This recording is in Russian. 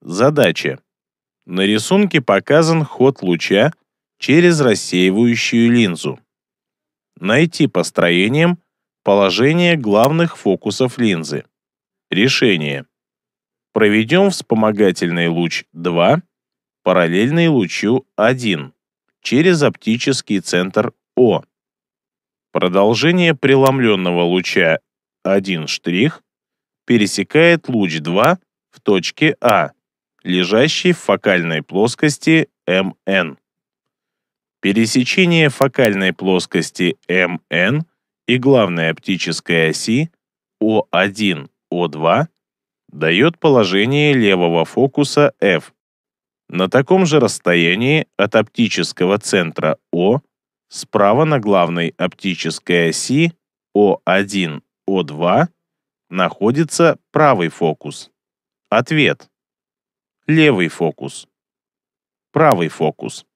Задача. На рисунке показан ход луча через рассеивающую линзу. Найти построением положение главных фокусов линзы. Решение. Проведем вспомогательный луч 2, параллельный лучу 1, через оптический центр О. Продолжение преломленного луча 1' пересекает луч 2 в точке А лежащий в фокальной плоскости МН. Пересечение фокальной плоскости МН и главной оптической оси О1-О2 дает положение левого фокуса F. На таком же расстоянии от оптического центра О справа на главной оптической оси О1-О2 находится правый фокус. Ответ. Левый фокус. Правый фокус.